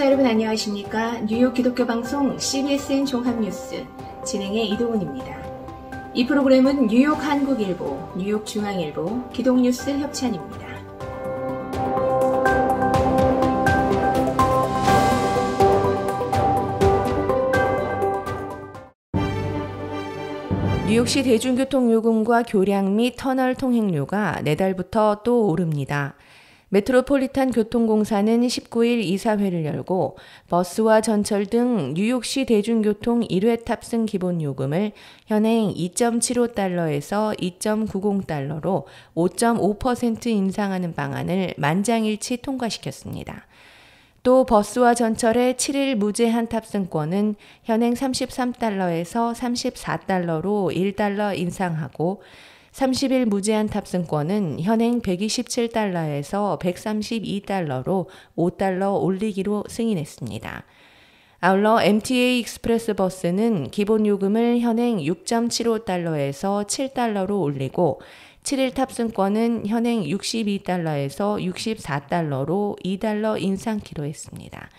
시청자 여러분 안녕하십니까? 뉴욕 기독교 방송 CBSN 종합뉴스 진행의 이동훈입니다. 이 프로그램은 뉴욕 한국일보, 뉴욕 중앙일보, 기독뉴스 협찬입니다. 뉴욕시 대중교통 요금과 교량 및 터널 통행료가 내달부터 네 또 오릅니다. 메트로폴리탄 교통공사는 19일 이사회를 열고 버스와 전철 등 뉴욕시 대중교통 1회 탑승 기본 요금을 현행 2.75달러에서 2.90달러로 5.5% 인상하는 방안을 만장일치 통과시켰습니다. 또 버스와 전철의 7일 무제한 탑승권은 현행 33달러에서 34달러로 1달러 인상하고 30일 무제한 탑승권은 현행 127달러에서 132달러로 5달러 올리기로 승인했습니다. 아울러 MTA 익스프레스 버스는 기본 요금을 현행 6.75달러에서 7달러로 올리고 7일 탑승권은 현행 62달러에서 64달러로 2달러 인상키로 했습니다.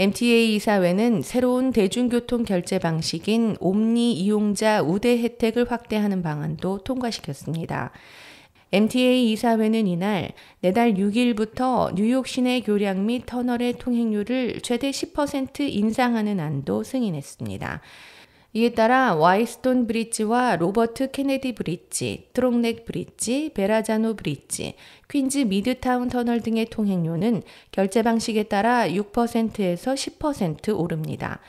MTA 이사회는 새로운 대중교통 결제 방식인 옴니 이용자 우대 혜택을 확대하는 방안도 통과시켰습니다. MTA 이사회는 이날 내달 6일부터 뉴욕 시내 교량 및 터널의 통행료를 최대 10% 인상하는 안도 승인했습니다. 이에 따라 와이스톤 브릿지와 로버트 케네디 브릿지, 트롱넥 브릿지, 베라자노 브릿지, 퀸즈 미드타운 터널 등의 통행료는 결제 방식에 따라 6%에서 10% 오릅니다.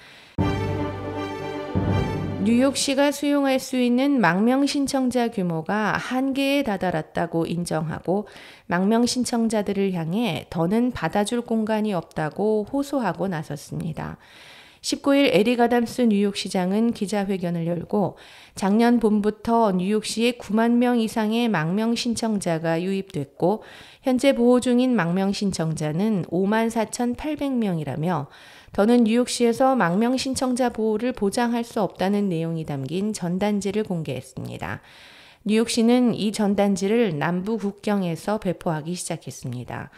뉴욕시가 수용할 수 있는 망명 신청자 규모가 한계에 다다랐다고 인정하고 망명 신청자들을 향해 더는 받아줄 공간이 없다고 호소하고 나섰습니다. 19일 에릭 아담스 뉴욕시장은 기자회견을 열고 작년 봄부터 뉴욕시에 9만 명 이상의 망명 신청자가 유입됐고 현재 보호 중인 망명 신청자는 5만 4,800명이라며 더는 뉴욕시에서 망명 신청자 보호를 보장할 수 없다는 내용이 담긴 전단지를 공개했습니다. 뉴욕시는 이 전단지를 남부 국경에서 배포하기 시작했습니다.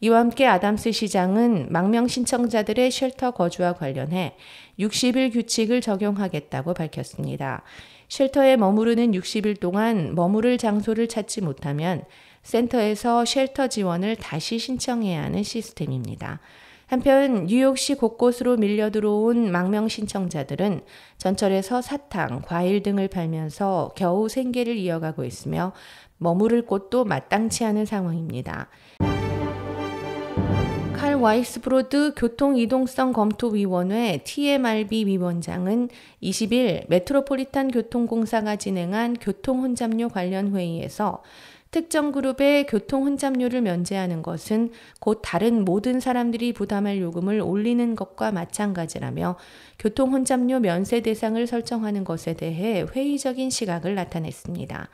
이와 함께 아담스 시장은 망명 신청자들의 쉘터 거주와 관련해 60일 규칙을 적용하겠다고 밝혔습니다. 쉘터에 머무르는 60일 동안 머무를 장소를 찾지 못하면 센터에서 쉘터 지원을 다시 신청해야 하는 시스템입니다. 한편 뉴욕시 곳곳으로 밀려 들어온 망명 신청자들은 전철에서 사탕, 과일 등을 팔면서 겨우 생계를 이어가고 있으며 머무를 곳도 마땅치 않은 상황입니다. 와이스브로드 교통이동성검토위원회 TMRB 위원장은 20일 메트로폴리탄 교통공사가 진행한 교통혼잡료 관련 회의에서 특정 그룹의 교통혼잡료를 면제하는 것은 곧 다른 모든 사람들이 부담할 요금을 올리는 것과 마찬가지라며 교통혼잡료 면세 대상을 설정하는 것에 대해 회의적인 시각을 나타냈습니다.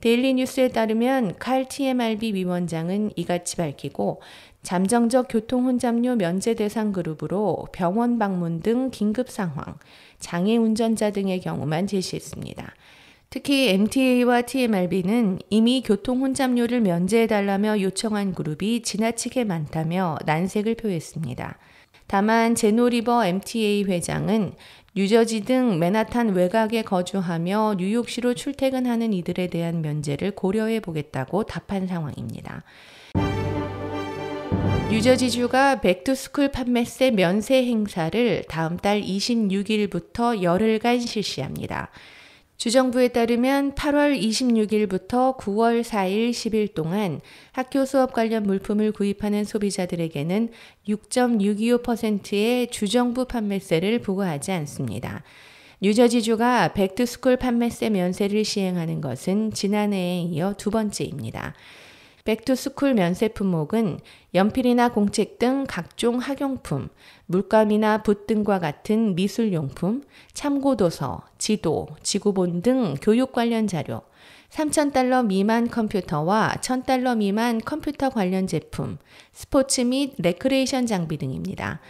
데일리 뉴스에 따르면 칼 TMRB 위원장은 이같이 밝히고 잠정적 교통혼잡료 면제 대상 그룹으로 병원 방문 등 긴급 상황, 장애 운전자 등의 경우만 제시했습니다. 특히 MTA와 TMRB는 이미 교통혼잡료를 면제해달라며 요청한 그룹이 지나치게 많다며 난색을 표했습니다. 다만 제노리버 MTA 회장은 뉴저지 등 맨하탄 외곽에 거주하며 뉴욕시로 출퇴근하는 이들에 대한 면제를 고려해 보겠다고 답한 상황입니다. 뉴저지주가 백투스쿨 판매세 면세 행사를 다음 달 26일부터 열흘간 실시합니다. 주정부에 따르면 8월 26일부터 9월 4일 10일 동안 학교 수업 관련 물품을 구입하는 소비자들에게는 6.625%의 주정부 판매세를 부과하지 않습니다. 뉴저지주가 백투스쿨 판매세 면세를 시행하는 것은 지난해에 이어 두 번째입니다. 백투스쿨 면세 품목은 연필이나 공책 등 각종 학용품, 물감이나 붓 등과 같은 미술용품, 참고도서, 지도, 지구본 등 교육 관련 자료, 3,000달러 미만 컴퓨터와 1,000달러 미만 컴퓨터 관련 제품, 스포츠 및 레크레이션 장비 등입니다.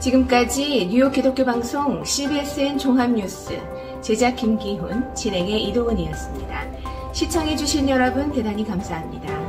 지금까지 뉴욕 기독교 방송 CBSN 종합뉴스 제작 김기훈, 진행의 이도훈이었습니다. 시청해주신 여러분 대단히 감사합니다.